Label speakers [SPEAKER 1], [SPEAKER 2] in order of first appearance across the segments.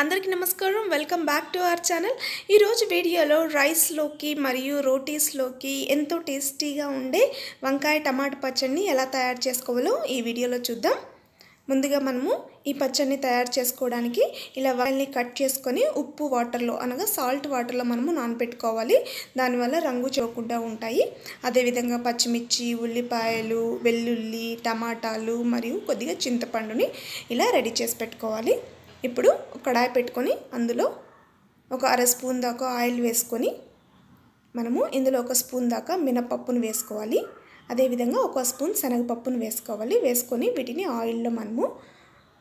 [SPEAKER 1] అందరికీ నమస్కారం welcome back to our channel ఈరోజు వీడియోలో రైస్లోకి మరియు రోటీస్లోకి ఎంతో టేస్టీగా ఉండే వంకాయ టమాటా పచ్చడిని ఎలా తయారు చేసుకోవాలో ఈ వీడియోలో చూద్దాం ముందుగా మనము ఈ పచ్చడిని తయారు చేసుకోవడానికి ఇలా వాళ్ళని కట్ చేసుకొని ఉప్పు వాటర్లో అనగా సాల్ట్ వాటర్లో మనము నానబెట్టుకోవాలి దానివల్ల రంగు చూడకుండా ఉంటాయి అదేవిధంగా పచ్చిమిర్చి ఉల్లిపాయలు వెల్లుల్లి టమాటాలు మరియు కొద్దిగా చింతపండుని ఇలా రెడీ చేసి పెట్టుకోవాలి ఇప్పుడు కడాయి పెట్టుకొని అందులో ఒక అర స్పూన్ దాకా ఆయిల్ వేసుకొని మనము ఇందులో ఒక స్పూన్ దాకా మినపప్పును వేసుకోవాలి అదేవిధంగా ఒక స్పూన్ శనగపప్పును వేసుకోవాలి వేసుకొని వీటిని ఆయిల్లో మనము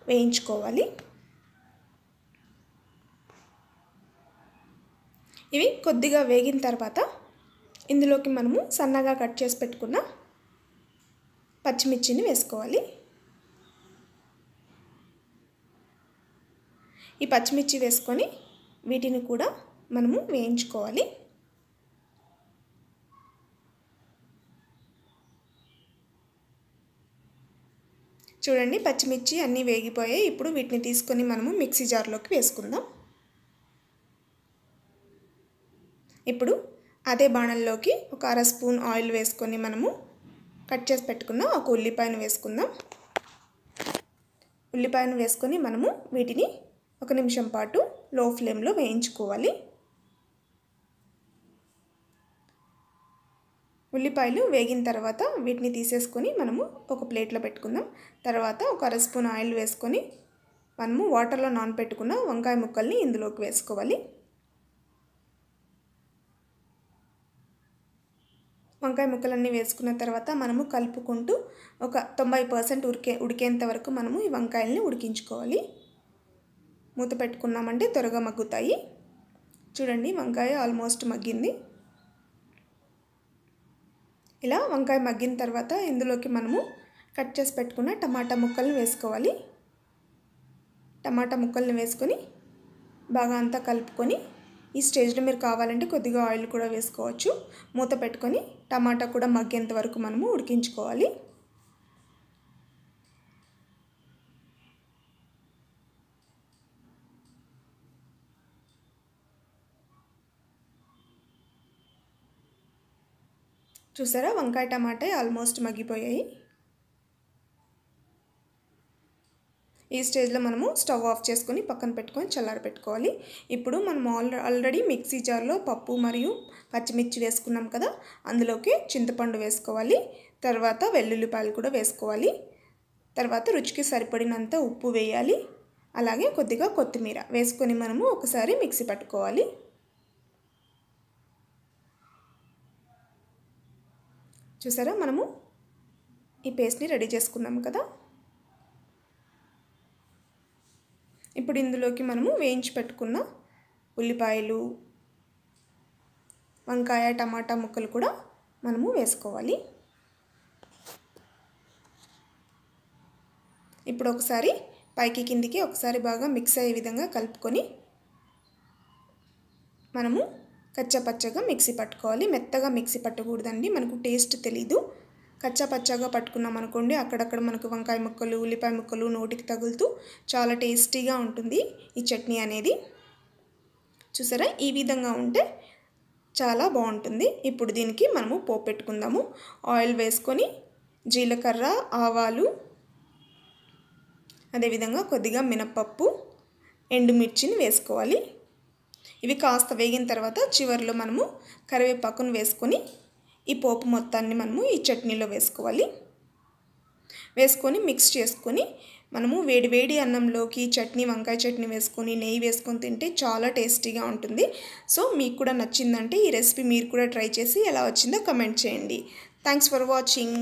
[SPEAKER 1] వేయించుకోవాలి ఇవి కొద్దిగా వేగిన తర్వాత ఇందులోకి మనము సన్నగా కట్ చేసి పెట్టుకున్న పచ్చిమిర్చిని వేసుకోవాలి ఈ పచ్చిమిర్చి వేసుకొని వీటిని కూడా మనము వేయించుకోవాలి చూడండి పచ్చిమిర్చి అన్నీ వేగిపోయాయి ఇప్పుడు వీటిని తీసుకొని మనము మిక్సీ జార్లోకి వేసుకుందాం ఇప్పుడు అదే బాణల్లోకి ఒక అర స్పూన్ ఆయిల్ వేసుకొని మనము కట్ చేసి పెట్టుకుందాం ఒక ఉల్లిపాయను వేసుకుందాం ఉల్లిపాయను వేసుకొని మనము వీటిని ఒక నిమిషం పాటు లో ఫ్లేమ్లో వేయించుకోవాలి ఉల్లిపాయలు వేగిన తర్వాత వీటిని తీసేసుకొని మనము ఒక ప్లేట్లో పెట్టుకుందాం తర్వాత ఒక అర స్పూన్ ఆయిల్ వేసుకొని మనము వాటర్లో పెట్టుకున్న వంకాయ ముక్కల్ని ఇందులోకి వేసుకోవాలి వంకాయ ముక్కలన్నీ వేసుకున్న తర్వాత మనము కలుపుకుంటూ ఒక తొంభై పర్సెంట్ ఉడికే ఉడికేంత వరకు మనము ఈ వంకాయల్ని ఉడికించుకోవాలి మూత పెట్టుకున్నామంటే త్వరగా మగ్గుతాయి చూడండి వంకాయ ఆల్మోస్ట్ మగ్గింది ఇలా వంకాయ మగ్గిన తర్వాత ఇందులోకి మనము కట్ చేసి పెట్టుకున్న టమాటా ముక్కల్ని వేసుకోవాలి టమాటా ముక్కల్ని వేసుకొని బాగా అంతా కలుపుకొని ఈ స్టేజ్లో మీరు కావాలంటే కొద్దిగా ఆయిల్ కూడా వేసుకోవచ్చు మూత పెట్టుకొని టమాటా కూడా మగ్గేంత వరకు మనము ఉడికించుకోవాలి చూసారా వంకాయ టమాటా ఆల్మోస్ట్ మగ్గిపోయాయి ఈ స్టేజ్లో మనము స్టవ్ ఆఫ్ చేసుకొని పక్కన పెట్టుకొని చల్లార పెట్టుకోవాలి ఇప్పుడు మనం ఆల్ ఆల్రెడీ మిక్సీ జార్లో పప్పు మరియు పచ్చిమిర్చి వేసుకున్నాం కదా అందులోకి చింతపండు వేసుకోవాలి తర్వాత వెల్లుల్లిపాయలు కూడా వేసుకోవాలి తర్వాత రుచికి సరిపడినంత ఉప్పు వేయాలి అలాగే కొద్దిగా కొత్తిమీర వేసుకొని మనము ఒకసారి మిక్సీ పట్టుకోవాలి చూసారా మనము ఈ పేస్ట్ని రెడీ చేసుకున్నాము కదా ఇప్పుడు ఇందులోకి మనము వేయించి పెట్టుకున్న ఉల్లిపాయలు వంకాయ టమాటా ముక్కలు కూడా మనము వేసుకోవాలి ఇప్పుడు ఒకసారి పైకి కిందికి ఒకసారి బాగా మిక్స్ అయ్యే విధంగా కలుపుకొని మనము కచ్చపచ్చగా మిక్సీ పట్టుకోవాలి మెత్తగా మిక్సీ పట్టకూడదండి మనకు టేస్ట్ తెలీదు కచ్చాపచ్చాగా పట్టుకున్నాం అనుకోండి అక్కడక్కడ మనకు వంకాయ ముక్కలు ఉల్లిపాయ ముక్కలు నోటికి తగులుతూ చాలా టేస్టీగా ఉంటుంది ఈ చట్నీ అనేది చూసారా ఈ విధంగా ఉంటే చాలా బాగుంటుంది ఇప్పుడు దీనికి మనము పోపు పెట్టుకుందాము ఆయిల్ వేసుకొని జీలకర్ర ఆవాలు అదేవిధంగా కొద్దిగా మినపప్పు ఎండుమిర్చిని వేసుకోవాలి ఇవి కాస్త వేగిన తర్వాత చివరిలో మనము కరివేపాకును వేసుకొని ఈ పోపు మొత్తాన్ని మనము ఈ చట్నీలో వేసుకోవాలి వేసుకొని మిక్స్ చేసుకొని మనము వేడి వేడి అన్నంలోకి చట్నీ వంకాయ చట్నీ వేసుకొని నెయ్యి వేసుకొని తింటే చాలా టేస్టీగా ఉంటుంది సో మీకు కూడా నచ్చిందంటే ఈ రెసిపీ మీరు కూడా ట్రై చేసి ఎలా వచ్చిందో కమెంట్ చేయండి థ్యాంక్స్ ఫర్ వాచింగ్